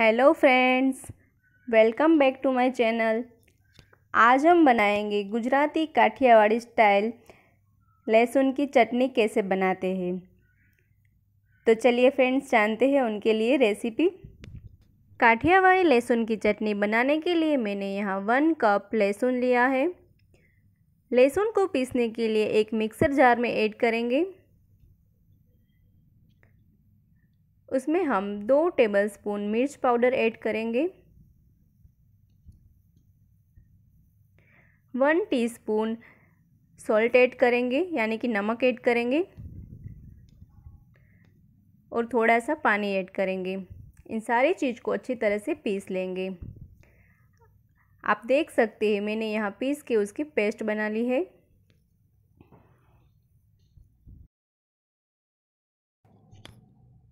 hello friends welcome back to my channel आज हम बनाएंगे गुजराती काठियावाड़ी स्टाइल लहसुन की चटनी कैसे बनाते हैं तो चलिए फ्रेंड्स जानते हैं उनके लिए रेसिपी काठियावाड़ी लहसुन की चटनी बनाने के लिए मैंने यहाँ वन कप लहसुन लिया है लहसुन को पीसने के लिए एक मिक्सर जार में ऐड करेंगे उसमें हम दो टेबलस्पून मिर्च पाउडर ऐड करेंगे वन टीस्पून सॉल्ट ऐड करेंगे यानी कि नमक ऐड करेंगे और थोड़ा सा पानी ऐड करेंगे इन सारी चीज़ को अच्छी तरह से पीस लेंगे आप देख सकते हैं मैंने यहाँ पीस के उसकी पेस्ट बना ली है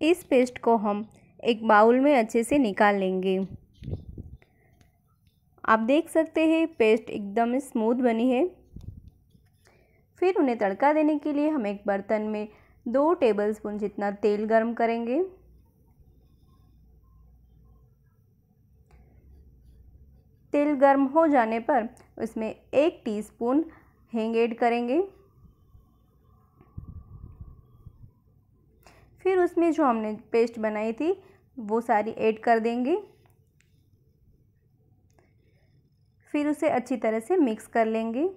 इस पेस्ट को हम एक बाउल में अच्छे से निकाल लेंगे आप देख सकते हैं पेस्ट एकदम स्मूथ बनी है फिर उन्हें तड़का देने के लिए हम एक बर्तन में दो टेबलस्पून जितना तेल गर्म करेंगे तेल गर्म हो जाने पर उसमें एक टीस्पून हींग एड करेंगे फिर उसमें जो हमने पेस्ट बनाई थी वो सारी ऐड कर देंगे फिर उसे अच्छी तरह से मिक्स कर लेंगे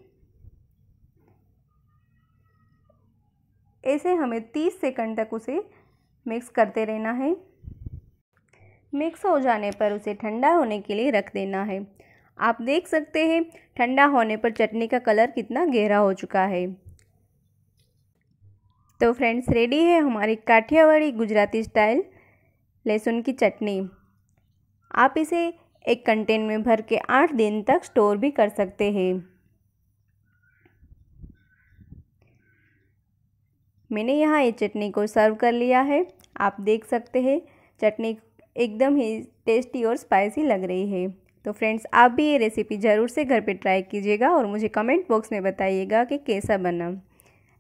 ऐसे हमें तीस सेकंड तक उसे मिक्स करते रहना है मिक्स हो जाने पर उसे ठंडा होने के लिए रख देना है आप देख सकते हैं ठंडा होने पर चटनी का कलर कितना गहरा हो चुका है तो फ्रेंड्स रेडी है हमारी काठियावाड़ी गुजराती स्टाइल लहसुन की चटनी आप इसे एक कंटेन में भर के आठ दिन तक स्टोर भी कर सकते हैं मैंने यहाँ ये चटनी को सर्व कर लिया है आप देख सकते हैं चटनी एकदम ही टेस्टी और स्पाइसी लग रही है तो फ्रेंड्स आप भी ये रेसिपी ज़रूर से घर पे ट्राई कीजिएगा और मुझे कमेंट बॉक्स में बताइएगा कि कैसा बना